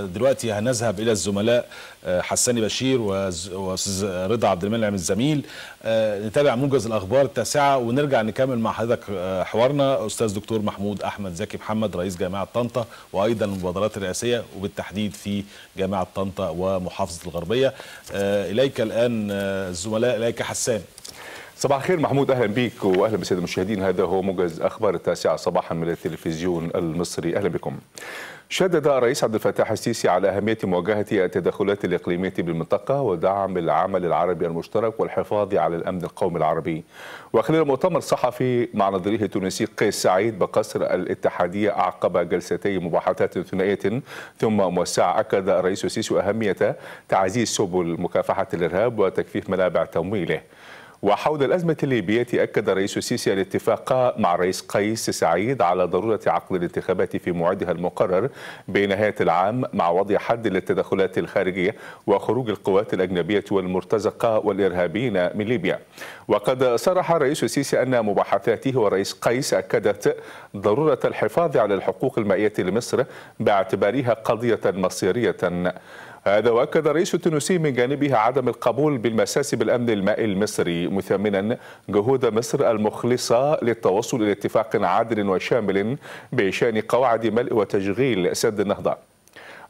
دلوقتي هنذهب الى الزملاء آه، حساني بشير رضا عبد المنعم الزميل آه، نتابع موجز الاخبار التاسعه ونرجع نكمل مع حضرتك آه، حوارنا استاذ دكتور محمود احمد زكي محمد رئيس جامعه طنطا وايضا المبادرات الرئاسيه وبالتحديد في جامعه طنطا ومحافظه الغربيه اليك الان الزملاء اليك حسان صباح الخير محمود اهلا بك واهلا بالساده المشاهدين هذا هو موجز اخبار التاسعه صباحا من التلفزيون المصري اهلا بكم شدد الرئيس عبد الفتاح السيسي على أهمية مواجهة التدخلات الإقليمية بالمنطقة ودعم العمل العربي المشترك والحفاظ على الأمن القومي العربي وخلال مؤتمر صحفي مع نظيره التونسي قيس سعيد بقصر الاتحادية أعقب جلستي مباحثات ثنائية ثم موسعة أكد الرئيس السيسي أهمية تعزيز سبل مكافحة الإرهاب وتكثيف منابع تمويله وحول الأزمة الليبية أكد الرئيس السيسي الاتفاق مع الرئيس قيس سعيد على ضرورة عقد الانتخابات في موعدها المقرر بنهاية العام مع وضع حد للتدخلات الخارجية وخروج القوات الأجنبية والمرتزقة والإرهابيين من ليبيا وقد صرح الرئيس السيسي أن مباحثاته والرئيس قيس أكدت ضرورة الحفاظ على الحقوق المائية لمصر باعتبارها قضية مصيرية هذا وأكد الرئيس التونسي من جانبه عدم القبول بالمساس بالأمن المائي المصري مثمنا جهود مصر المخلصة للتوصل إلى اتفاق عادل وشامل بشأن قواعد ملء وتشغيل سد النهضة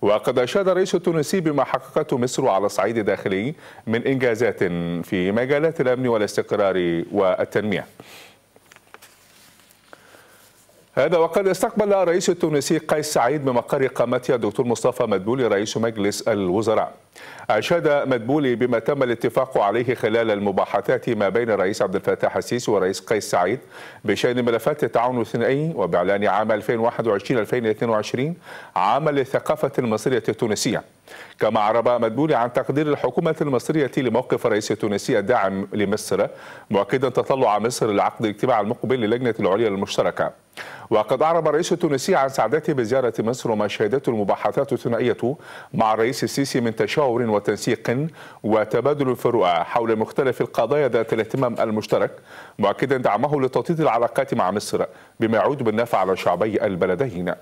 وقد أشاد الرئيس التونسي بما حققته مصر على الصعيد الداخلي من إنجازات في مجالات الأمن والاستقرار والتنمية هذا وقد استقبل الرئيس التونسي قيس سعيد بمقر قامتها الدكتور مصطفى مدبولي رئيس مجلس الوزراء أشاد مدبولي بما تم الاتفاق عليه خلال المباحثات ما بين الرئيس عبد الفتاح السيسي والرئيس قيس سعيد بشأن ملفات التعاون الثنائي وبإعلان عام 2021-2022 عام للثقافة المصرية التونسية كما أعرب مدبولي عن تقدير الحكومة المصرية لموقف الرئيس التونسي الداعم لمصر مؤكدا تطلع مصر لعقد الاجتماع المقبل للجنة العليا المشتركة وقد أعرب الرئيس التونسي عن سعادته بزيارة مصر وما شهدته المباحثات الثنائية مع الرئيس السيسي من تشاور وتنسيق وتبادل فروع حول مختلف القضايا ذات الاهتمام المشترك مؤكدا دعمه لتوطيد العلاقات مع مصر بما يعود بالنفع على شعبي البلدين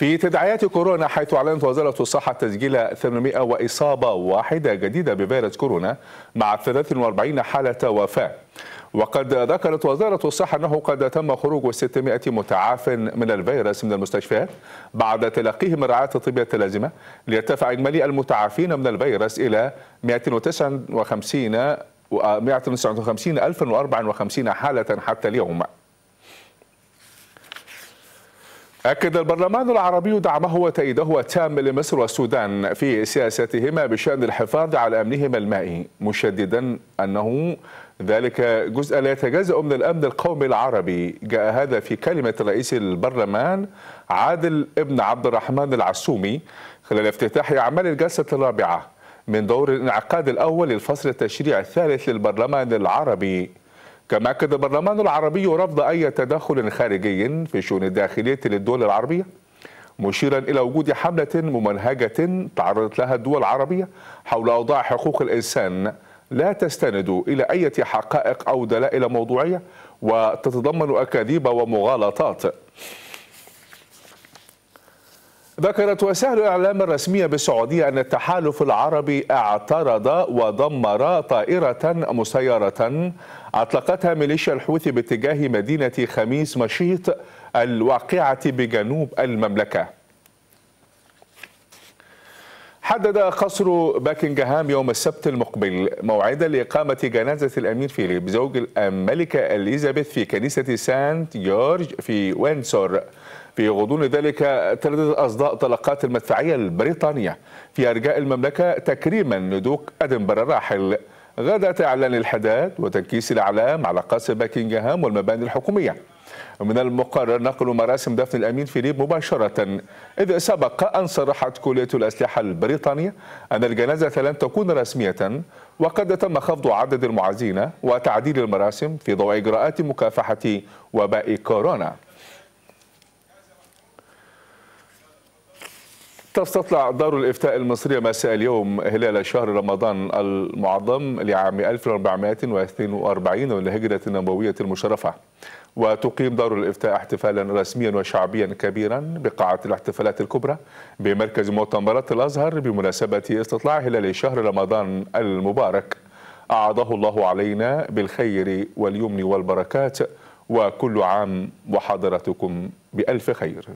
في تداعيات كورونا حيث أعلنت وزارة الصحة تسجيل 800 واصابه واحدة جديدة بفيروس كورونا مع 43 حالة وفاة وقد ذكرت وزارة الصحة أنه قد تم خروج 600 متعاف من الفيروس من المستشفيات بعد تلقيهم الرعاية الطبية اللازمة ليرتفع إجمالي المتعافين من الفيروس إلى 259 و 159054 حالة حتى اليوم أكد البرلمان العربي دعمه وتأييده التام لمصر والسودان في سياستهما بشأن الحفاظ على أمنهما المائي مشددا أنه ذلك جزء لا يتجزأ من الأمن القومي العربي جاء هذا في كلمة رئيس البرلمان عادل ابن عبد الرحمن العسومي خلال افتتاح أعمال الجلسة الرابعة من دور الانعقاد الأول للفصل التشريع الثالث للبرلمان العربي كما أكد البرلمان العربي رفض أي تدخل خارجي في الشؤون الداخلية للدول العربية مشيرا إلى وجود حملة ممنهجة تعرضت لها الدول العربية حول أوضاع حقوق الإنسان لا تستند إلى أي حقائق أو دلائل موضوعية وتتضمن أكاذيب ومغالطات ذكرت وسائل الإعلام الرسمية بالسعودية أن التحالف العربي اعترض ودمر طائرة مسيرة أطلقتها ميليشيا الحوثي باتجاه مدينة خميس مشيط الواقعة بجنوب المملكة حدد قصر باكنغهام يوم السبت المقبل موعدا لإقامة جنازة الأمير فيليب زوج الملكة إليزابيث في كنيسة سانت جورج في وينسور في غضون ذلك تردد أصداء طلقات المدفعية البريطانية في أرجاء المملكة تكريما لدوق أدنبرا الراحل غدا إعلان الحداد وتنكيس الأعلام على قصر باكنجهام والمباني الحكومية من المقرر نقل مراسم دفن الأمين فيليب مباشرة إذ سبق أن صرحت كلية الأسلحة البريطانية أن الجنازة لن تكون رسمية وقد تم خفض عدد المعازين وتعديل المراسم في ضوء إجراءات مكافحة وباء كورونا تستطلع دار الإفتاء المصرية مساء اليوم هلال شهر رمضان المعظم لعام 1442 والهجرة النبوية المشرفة وتقيم دار الإفتاء احتفالا رسميا وشعبيا كبيرا بقاعة الاحتفالات الكبرى بمركز مؤتمرات الأزهر بمناسبة استطلاع هلال شهر رمضان المبارك أعاده الله علينا بالخير واليمن والبركات وكل عام وحضرتكم بألف خير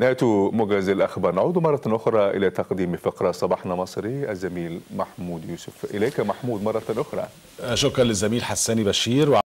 نأتي موجز الأخبار نعود مرة أخرى إلى تقديم فقرة صباحنا مصري الزميل محمود يوسف إليك محمود مرة أخرى شكرا للزميل حساني بشير